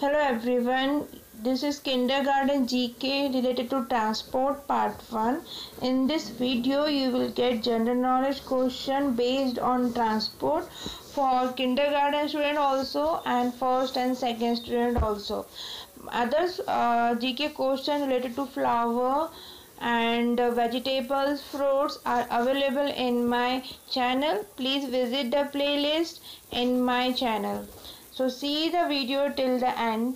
Hello everyone, this is Kindergarten GK related to transport part 1. In this video you will get general knowledge question based on transport for kindergarten student also and first and second student also. Others uh, GK question related to flower and vegetables fruits are available in my channel. Please visit the playlist in my channel. So see the video till the end.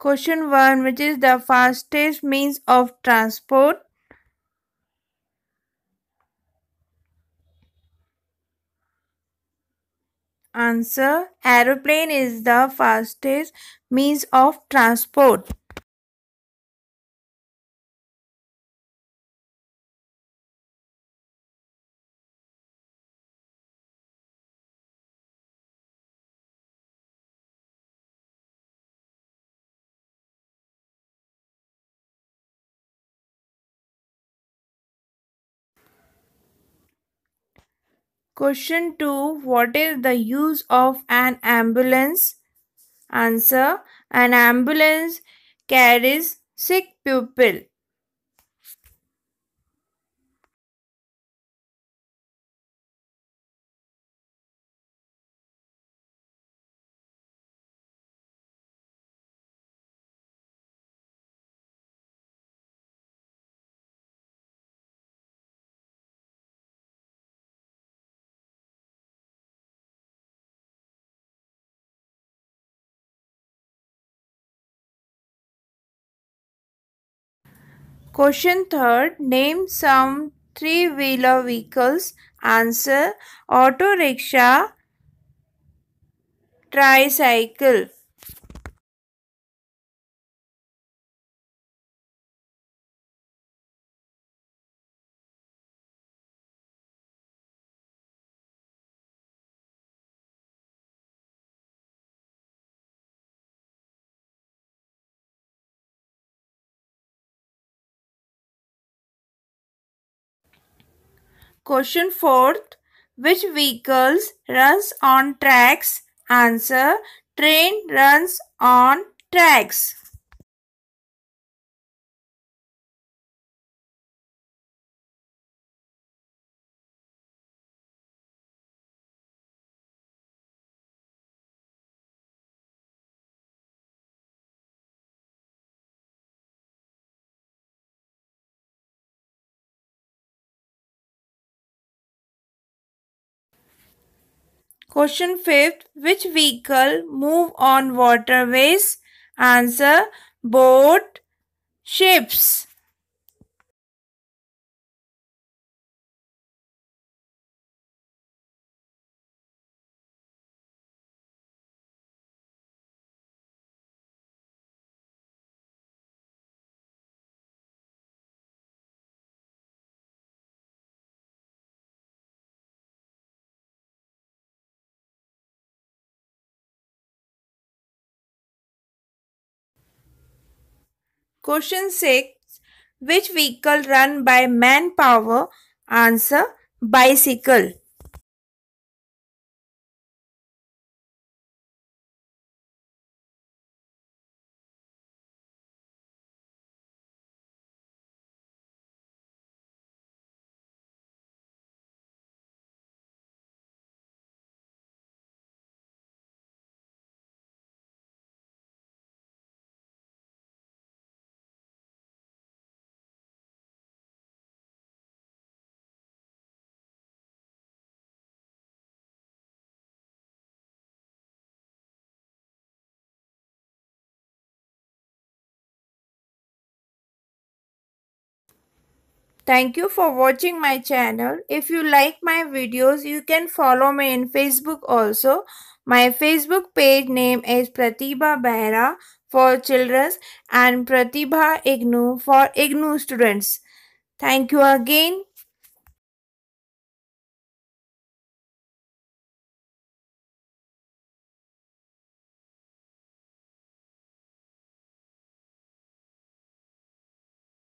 Question 1 Which is the fastest means of transport? Answer Aeroplane is the fastest means of transport. Question 2 What is the use of an ambulance? Answer An ambulance carries sick pupil Question third, name some three-wheeler vehicles. Answer, auto rickshaw, tricycle. Question fourth, which vehicles runs on tracks? Answer, train runs on tracks. Question fifth, which vehicle move on waterways? Answer, boat, ships. Question 6. Which vehicle run by manpower? Answer bicycle. Thank you for watching my channel. If you like my videos, you can follow me in Facebook also. My Facebook page name is Pratibha Behra for children and Pratibha Ignu for Ignu students. Thank you again.